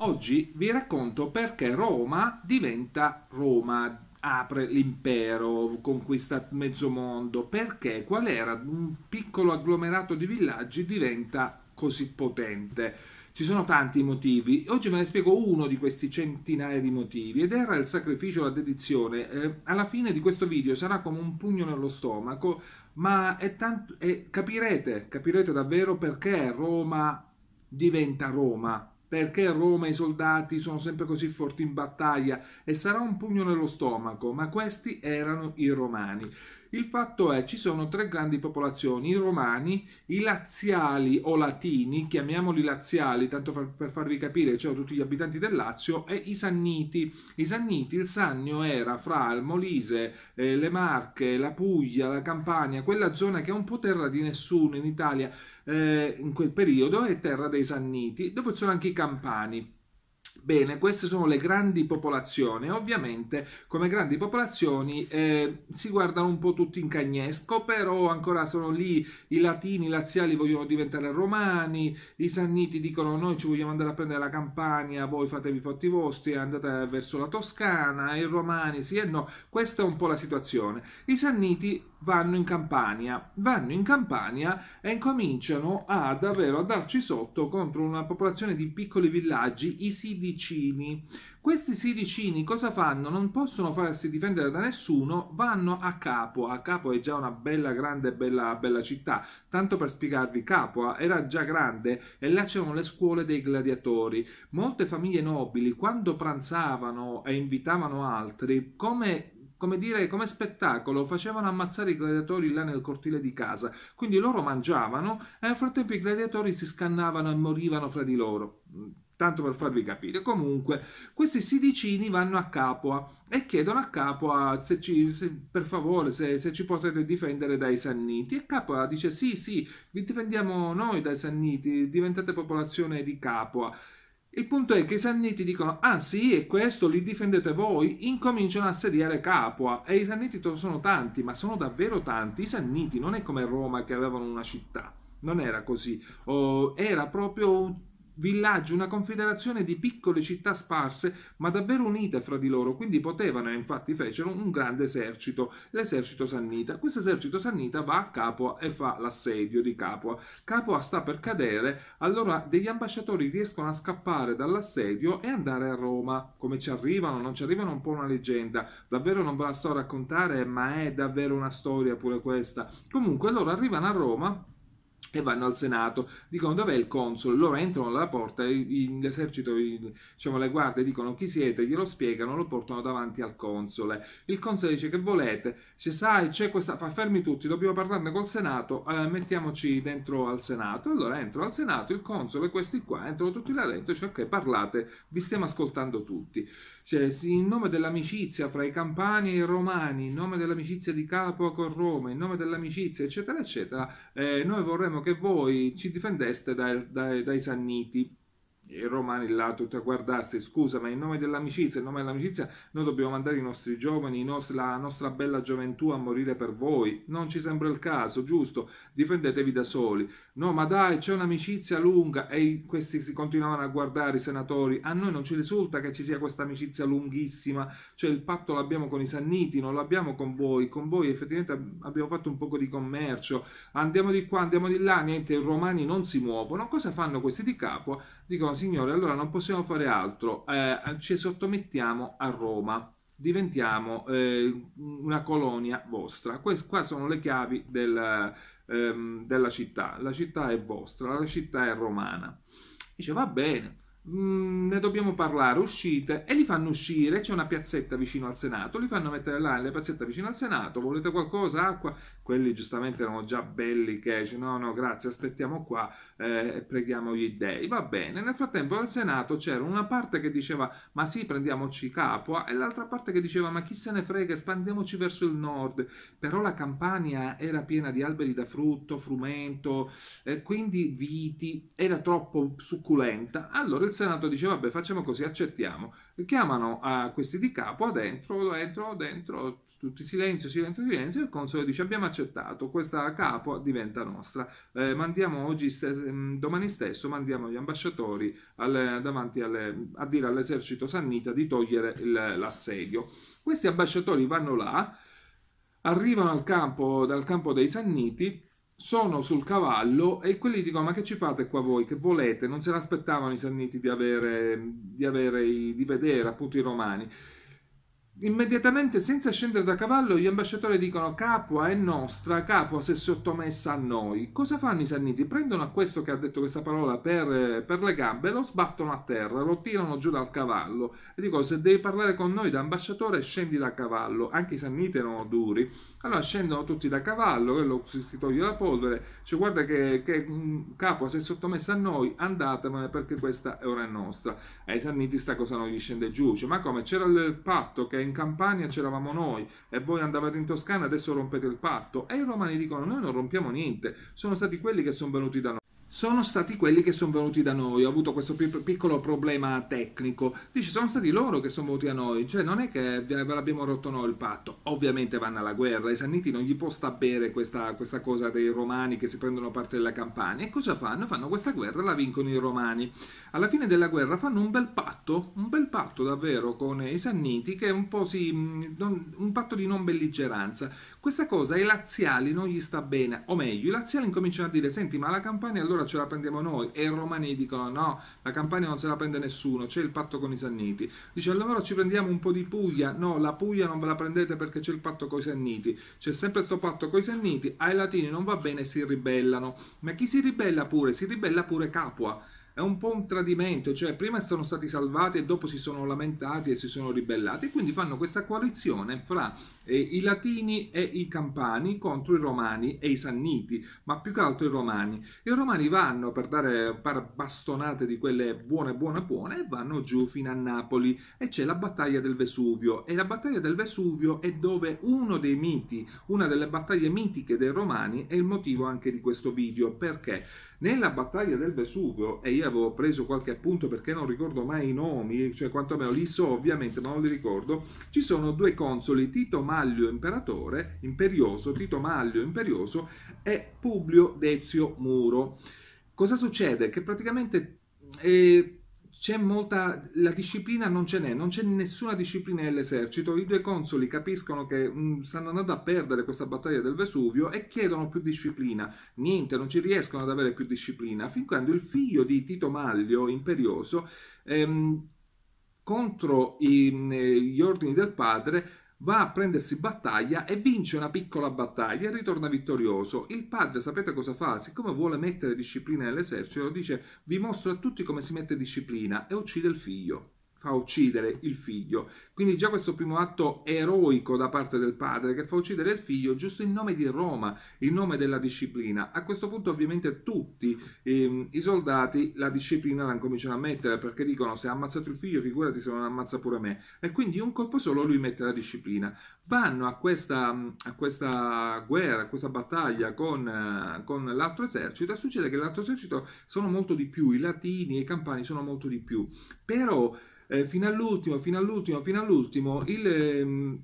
Oggi vi racconto perché Roma diventa Roma, apre l'impero, conquista mezzo mondo, perché qual era un piccolo agglomerato di villaggi diventa così potente. Ci sono tanti motivi, oggi ve ne spiego uno di questi centinaia di motivi ed era il sacrificio, la dedizione. Eh, alla fine di questo video sarà come un pugno nello stomaco, ma è tanto, è, eh, capirete, capirete davvero perché Roma diventa Roma perché a Roma i soldati sono sempre così forti in battaglia e sarà un pugno nello stomaco, ma questi erano i romani. Il fatto è ci sono tre grandi popolazioni, i romani, i laziali o latini, chiamiamoli laziali, tanto per farvi capire, cioè tutti gli abitanti del Lazio, e i sanniti. I sanniti, il Sannio era fra il Molise, eh, le Marche, la Puglia, la Campania, quella zona che è un po' terra di nessuno in Italia eh, in quel periodo è terra dei sanniti, dopo ci sono anche i campani. Bene, queste sono le grandi popolazioni. Ovviamente, come grandi popolazioni, eh, si guardano un po' tutti in cagnesco, però ancora sono lì i latini, i laziali vogliono diventare romani, i sanniti dicono noi ci vogliamo andare a prendere la Campania, voi fatevi i fatti vostri, andate verso la Toscana, i romani sì e no. Questa è un po' la situazione. I sanniti vanno in Campania, vanno in Campania e incominciano a davvero a darci sotto contro una popolazione di piccoli villaggi, i sidi sidicini. Questi sidicini cosa fanno? Non possono farsi difendere da nessuno, vanno a Capua. A Capua è già una bella, grande, bella, bella città. Tanto per spiegarvi, Capua era già grande e là c'erano le scuole dei gladiatori. Molte famiglie nobili, quando pranzavano e invitavano altri, come come dire, come spettacolo, facevano ammazzare i gladiatori là nel cortile di casa. Quindi loro mangiavano e nel frattempo i gladiatori si scannavano e morivano fra di loro tanto per farvi capire. Comunque, questi sidicini vanno a Capua e chiedono a Capua se, ci, se per favore se, se, ci potete difendere dai Sanniti. E Capua dice sì, sì, vi difendiamo noi dai Sanniti, diventate popolazione di Capua. Il punto è che i Sanniti dicono ah sì, e questo li difendete voi, incominciano a sediare Capua e i Sanniti sono tanti, ma sono davvero tanti. I Sanniti non è come Roma che avevano una città non era così, oh, era proprio villaggi, una confederazione di piccole città sparse ma davvero unite fra di loro, quindi potevano e infatti fecero un grande esercito, l'esercito sannita. Questo esercito sannita va a Capua e fa l'assedio di Capua. Capua sta per cadere, allora degli ambasciatori riescono a scappare dall'assedio e andare a Roma. Come ci arrivano? Non ci arrivano un po' una leggenda, davvero non ve la sto a raccontare, ma è davvero una storia pure questa. Comunque loro arrivano a Roma e vanno al Senato, dicono dov'è il console, loro entrano dalla porta, l'esercito, diciamo le guardie dicono chi siete, glielo spiegano, lo portano davanti al console, il console dice che volete, dice sai c'è questa, fa fermi tutti, dobbiamo parlarne col Senato, eh, mettiamoci dentro al Senato, allora entro al Senato, il console, questi qua, entrano tutti là dentro, dice ok parlate, vi stiamo ascoltando tutti. Cioè, in nome dell'amicizia fra i campani e i romani, in nome dell'amicizia di Capua con Roma, in nome dell'amicizia, eccetera, eccetera, eh, noi vorremmo che voi ci difendeste dai, dai, dai Sanniti i romani là tutti a guardarsi, scusa, ma in nome dell'amicizia, in nome dell'amicizia, noi dobbiamo mandare i nostri giovani, i nostri, la nostra bella gioventù a morire per voi. Non ci sembra il caso, giusto? Difendetevi da soli. No, ma dai, c'è un'amicizia lunga e questi si continuavano a guardare i senatori. A noi non ci risulta che ci sia questa amicizia lunghissima, cioè il patto l'abbiamo con i Sanniti, non l'abbiamo con voi. Con voi effettivamente abbiamo fatto un poco di commercio. Andiamo di qua, andiamo di là, niente, i romani non si muovono. Cosa fanno questi di capo? Dicono, signore, allora non possiamo fare altro, eh, ci sottomettiamo a Roma diventiamo eh, una colonia vostra. Que- qua sono le chiavi del, ehm, della città, la città è vostra, la città è romana. Dice va bene, Mm, ne dobbiamo parlare, uscite e li fanno uscire, c'è una piazzetta vicino al Senato, li fanno mettere là nella piazzetta vicino al Senato, volete qualcosa, acqua? Quelli giustamente erano già belli che no no grazie, aspettiamo qua eh, e eh, preghiamo gli dei, va bene, nel frattempo al Senato c'era una parte che diceva ma sì prendiamoci Capua e l'altra parte che diceva ma chi se ne frega espandiamoci verso il nord, però la Campania era piena di alberi da frutto, frumento, eh, quindi viti, era troppo succulenta, allora il Senato dice vabbè facciamo così, accettiamo. Chiamano a questi di capo, dentro, dentro, dentro, tutti silenzio, silenzio, silenzio, il console dice abbiamo accettato, questa capo diventa nostra. Eh, mandiamo oggi, mm, domani stesso, mandiamo gli ambasciatori al, davanti alle, a dire all'esercito sannita di togliere il, l'assedio. Questi ambasciatori vanno là, arrivano al campo, dal campo dei sanniti, sono sul cavallo e quelli dicono ma che ci fate qua voi, che volete? Non se l'aspettavano i Sanniti di avere, di, avere i, di vedere appunto i Romani. Immediatamente, senza scendere da cavallo, gli ambasciatori dicono Capua è nostra, Capua si è sottomessa a noi. Cosa fanno i Sanniti? Prendono a questo che ha detto questa parola per, per le gambe, lo sbattono a terra, lo tirano giù dal cavallo e dicono se devi parlare con noi da ambasciatore scendi da cavallo. Anche i Sanniti erano duri. Allora scendono tutti da cavallo, quello si toglie la polvere, cioè guarda che, che mm, Capua si è sottomessa a noi, andatevene perché questa è ora nostra. E ai Sanniti sta cosa non gli scende giù, cioè, ma come c'era il patto che in Campania c'eravamo noi e voi andavate in Toscana adesso rompete il patto. E i romani dicono noi non rompiamo niente, sono stati quelli che sono venuti da noi sono stati quelli che sono venuti da noi. Ho avuto questo piccolo problema tecnico. Dice, sono stati loro che sono venuti da noi. Cioè, non è che ve l'abbiamo rotto noi il patto. Ovviamente vanno alla guerra. I Sanniti non gli può sta bere questa, questa, cosa dei romani che si prendono parte della campagna. E cosa fanno? Fanno questa guerra, la vincono i romani. Alla fine della guerra fanno un bel patto, un bel patto davvero con i Sanniti, che è un po' sì, mm, un patto di non belligeranza. Questa cosa ai laziali non gli sta bene. O meglio, i laziali incominciano a dire, senti, ma la campagna allora allora ce la prendiamo noi e i romani dicono no, la Campania non se la prende nessuno, c'è il patto con i Sanniti. Dice allora ci prendiamo un po' di Puglia, no, la Puglia non ve la prendete perché c'è il patto con i Sanniti, c'è sempre questo patto con i Sanniti, ai latini non va bene si ribellano. Ma chi si ribella pure? Si ribella pure Capua è un po' un tradimento, cioè prima sono stati salvati e dopo si sono lamentati e si sono ribellati, quindi fanno questa coalizione fra eh, i latini e i campani contro i romani e i sanniti, ma più che altro i romani. I romani vanno per dare par bastonate di quelle buone, buone, buone e vanno giù fino a Napoli e c'è la battaglia del Vesuvio e la battaglia del Vesuvio è dove uno dei miti, una delle battaglie mitiche dei romani è il motivo anche di questo video, perché nella battaglia del Vesuvio, e io avevo preso qualche appunto perché non ricordo mai i nomi, cioè quantomeno li so ovviamente, ma non li ricordo, ci sono due consoli, Tito Maglio Imperatore, Imperioso, Tito Maglio Imperioso e Publio Dezio Muro. Cosa succede? Che praticamente eh, c'è molta la disciplina non ce n'è, non c'è nessuna disciplina nell'esercito. I due consoli capiscono che mh, mm, stanno andando a perdere questa battaglia del Vesuvio e chiedono più disciplina. Niente, non ci riescono ad avere più disciplina. Fin quando il figlio di Tito Maglio, imperioso, ehm, contro i, mm, eh, gli ordini del padre, va a prendersi battaglia e vince una piccola battaglia e ritorna vittorioso. Il padre, sapete cosa fa? Siccome vuole mettere disciplina nell'esercito, dice vi mostro a tutti come si mette disciplina e uccide il figlio fa uccidere il figlio. Quindi già questo primo atto eroico da parte del padre che fa uccidere il figlio giusto in nome di Roma, in nome della disciplina. A questo punto ovviamente tutti ehm, i soldati la disciplina la cominciano a mettere perché dicono se ha ammazzato il figlio figurati se non ammazza pure me. E quindi un colpo solo lui mette la disciplina. Vanno a questa, a questa guerra, a questa battaglia con, con l'altro esercito e succede che l'altro esercito sono molto di più, i latini e i campani sono molto di più. Però eh, fino all'ultimo, fino all'ultimo, fino all'ultimo, il, ehm,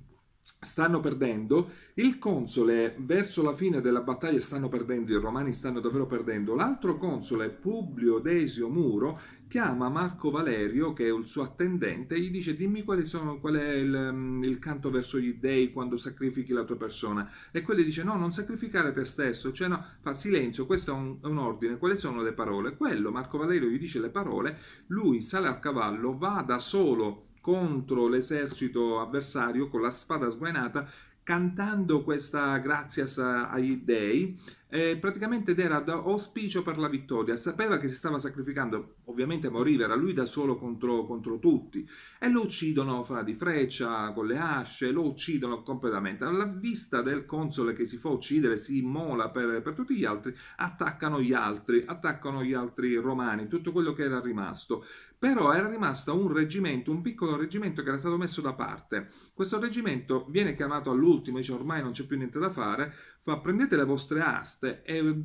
stanno perdendo, il console verso la fine della battaglia stanno perdendo, i romani stanno davvero perdendo, l'altro console Publio Desio Muro chiama Marco Valerio che è il suo attendente e gli dice dimmi quali sono, qual è il, mm, il, canto verso gli dei quando sacrifichi la tua persona e quello dice no non sacrificare te stesso, cioè no, fa silenzio, questo è un, un ordine, quali sono le parole? Quello Marco Valerio gli dice le parole, lui sale a cavallo, va da solo contro l'esercito avversario con la spada sguainata cantando questa Grazias agli Dei eh, praticamente ed era da auspicio per la vittoria, sapeva che si stava sacrificando, ovviamente moriva, era lui da solo contro, contro tutti e lo uccidono fra di freccia, con le asce, lo uccidono completamente. Alla vista del console che si fa uccidere, si immola per, per tutti gli altri, attaccano gli altri, attaccano gli altri romani, tutto quello che era rimasto. Però era rimasto un reggimento, un piccolo reggimento che era stato messo da parte. Questo reggimento viene chiamato all'ultimo, dice ormai non c'è più niente da fare, fa prendete le vostre aste, caste e ehm,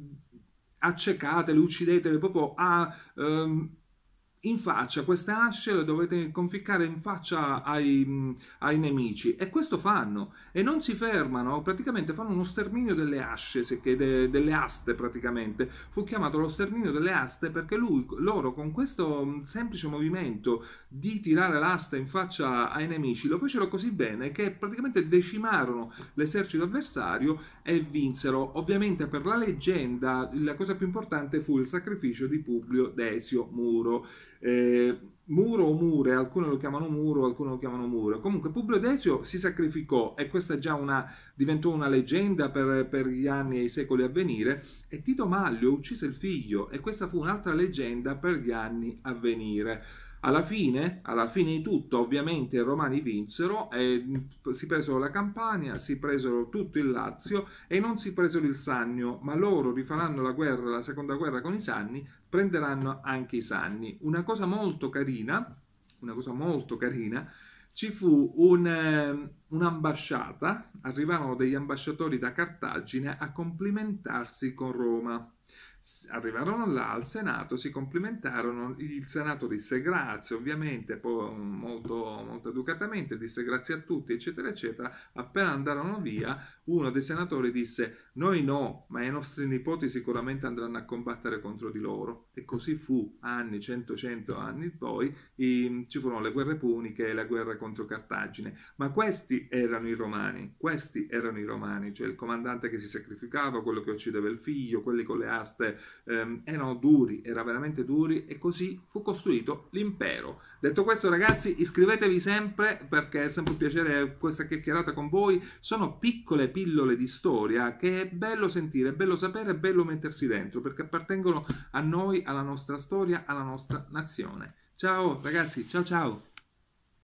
accecatele, uccidetele proprio a ehm, in faccia, queste asce le dovete conficcare in faccia ai, ai, nemici e questo fanno e non si fermano, praticamente fanno uno sterminio delle asce, delle aste praticamente, fu chiamato lo sterminio delle aste perché lui, loro con questo semplice movimento di tirare l'asta in faccia ai nemici lo fecero così bene che praticamente decimarono l'esercito avversario e vinsero, ovviamente per la leggenda la cosa più importante fu il sacrificio di Publio Desio Muro eh, muro o mure, alcuni lo chiamano muro, alcuni lo chiamano muro. Comunque Publio Desio si sacrificò e questa già una, diventò una leggenda per, per, gli anni e i secoli a venire e Tito Maglio uccise il figlio e questa fu un'altra leggenda per gli anni a venire. Alla fine, alla fine di tutto, ovviamente i romani vinsero, eh, si presero la Campania, si presero tutto il Lazio e non si presero il Sannio, ma loro rifaranno la guerra, la seconda guerra con i Sanni, prenderanno anche i Sanni. Una cosa molto carina, una cosa molto carina, ci fu un, eh, un'ambasciata, arrivarono degli ambasciatori da Cartagine a complimentarsi con Roma arrivarono là al Senato, si complimentarono, il Senato disse grazie ovviamente, poi molto, molto educatamente, disse grazie a tutti, eccetera, eccetera. Appena andarono via, uno dei senatori disse noi no, ma i nostri nipoti sicuramente andranno a combattere contro di loro. E così fu, anni, cento, cento anni poi, i, ci furono le guerre puniche e la guerra contro Cartagine. Ma questi erano i romani, questi erano i romani, cioè il comandante che si sacrificava, quello che uccideva il figlio, quelli con le aste eh, ehm, erano duri, era veramente duri e così fu costruito l'impero. Detto questo ragazzi iscrivetevi sempre perché è sempre un piacere questa chiacchierata con voi, sono piccole pillole di storia che è bello sentire, è bello sapere, è bello mettersi dentro perché appartengono a noi, alla nostra storia, alla nostra nazione. Ciao ragazzi, ciao ciao!